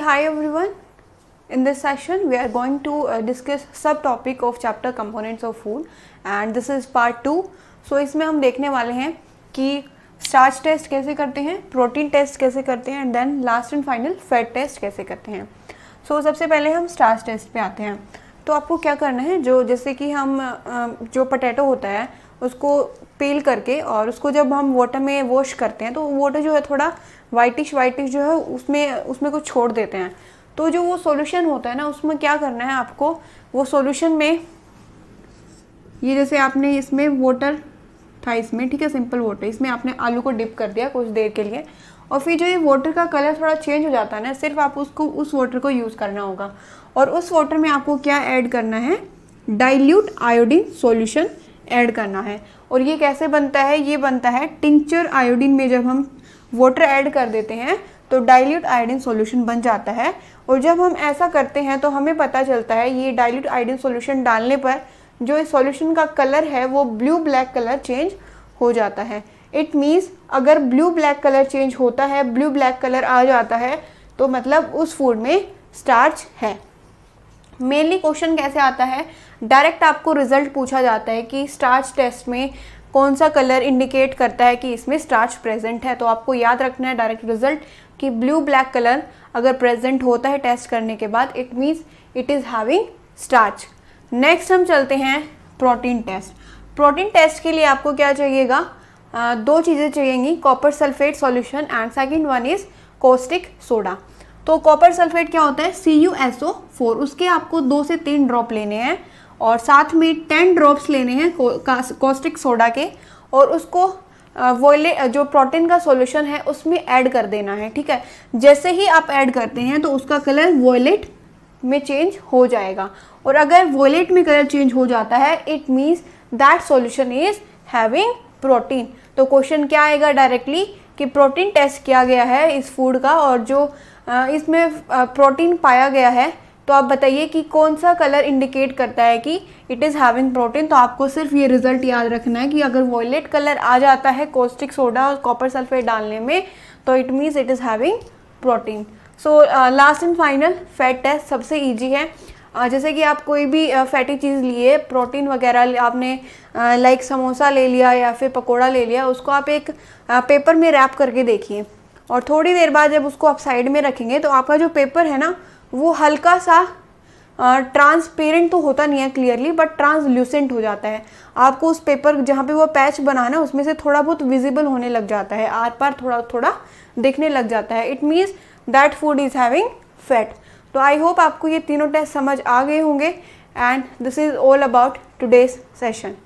hi everyone in this session we are going to uh, discuss sub topic of chapter components of food and this is part 2 so इसमें हम देखने वाले हैं कि starch test कैसे करते हैं प्रोटीन टेस्ट कैसे करते हैं and then last and final fat test कैसे करते हैं सो so, सबसे पहले हम स्टार्च टेस्ट पे आते हैं तो आपको क्या करना है जो जैसे कि हम जो पटेटो होता है उसको पील करके और उसको जब हम वाटर में वॉश करते हैं तो वाटर जो है थोड़ा वाइटिश वाइटिश जो है उसमें उसमें कुछ छोड़ देते हैं तो जो वो सॉल्यूशन होता है ना उसमें क्या करना है आपको वो सॉल्यूशन में ये जैसे आपने इसमें वाटर था इसमें ठीक है सिंपल वाटर इसमें आपने आलू को डिप कर दिया कुछ देर के लिए और फिर जो ये वाटर का कलर थोड़ा चेंज हो जाता है ना सिर्फ आप उसको उस वाटर को यूज़ करना होगा और उस वाटर में आपको क्या ऐड करना है डाइल्यूट आयोडीन सोल्यूशन ऐड करना है और ये कैसे बनता है ये बनता है टिंचर आयोडीन में जब हम वाटर ऐड कर देते हैं तो डाइल्यूट आयोडीन सॉल्यूशन बन जाता है और जब हम ऐसा करते हैं तो हमें पता चलता है ये डाइल्यूट आयोडीन सॉल्यूशन डालने पर जो इस सॉल्यूशन का कलर है वो ब्लू ब्लैक कलर चेंज हो जाता है इट मीन्स अगर ब्लू ब्लैक कलर चेंज होता है ब्लू ब्लैक कलर आ जाता है तो मतलब उस फूड में स्टार्च है मेनली क्वेश्चन कैसे आता है डायरेक्ट आपको रिजल्ट पूछा जाता है कि स्टार्च टेस्ट में कौन सा कलर इंडिकेट करता है कि इसमें स्टार्च प्रेजेंट है तो आपको याद रखना है डायरेक्ट रिजल्ट कि ब्लू ब्लैक कलर अगर प्रेजेंट होता है टेस्ट करने के बाद it means it is having starch next हम चलते हैं प्रोटीन टेस्ट प्रोटीन टेस्ट के लिए आपको क्या चाहिएगा दो चीज़ें चाहिएंगी copper sulphate solution and second one is caustic soda तो कॉपर सल्फेट क्या होता है C U S O four उसके आपको दो से तीन ड्रॉप लेने हैं और साथ में टेन ड्रॉप्स लेने हैं कॉस्टिक सोडा के और उसको वोले जो प्रोटीन का सॉल्यूशन है उसमें ऐड कर देना है ठीक है जैसे ही आप ऐड करते हैं तो उसका कलर वॉयलेट में चेंज हो जाएगा और अगर वॉलेट में कलर चेंज हो जाता है it means that solution is having protein तो क्वेश्चन क्या आएगा डायरेक्टली कि प्रोटीन टेस्ट किया गया है इस फूड का और जो इसमें प्रोटीन पाया गया है तो आप बताइए कि कौन सा कलर इंडिकेट करता है कि इट इज़ हैविंग प्रोटीन तो आपको सिर्फ ये रिजल्ट याद रखना है कि अगर वॉयलेट कलर आ जाता है कोस्टिक सोडा और कॉपर सल्फेट डालने में तो it means it is having protein so last and final fat test सबसे ईजी है uh, जैसे कि आप कोई भी फैटी uh, चीज़ लिए प्रोटीन वगैरह आपने लाइक uh, समोसा ले लिया या फिर पकोड़ा ले लिया उसको आप एक पेपर uh, में रैप करके देखिए और थोड़ी देर बाद जब उसको आप साइड में रखेंगे तो आपका जो पेपर है ना वो हल्का सा ट्रांसपेरेंट uh, तो होता नहीं है क्लियरली बट ट्रांसल्यूसेंट हो जाता है आपको उस पेपर जहाँ पे वो पैच बनाना है उसमें से थोड़ा बहुत विजिबल होने लग जाता है आर पार थोड़ा थोड़ा दिखने लग जाता है it means that food is having fat तो आई होप आपको ये तीनों टेस्ट समझ आ गए होंगे and this is all about today's session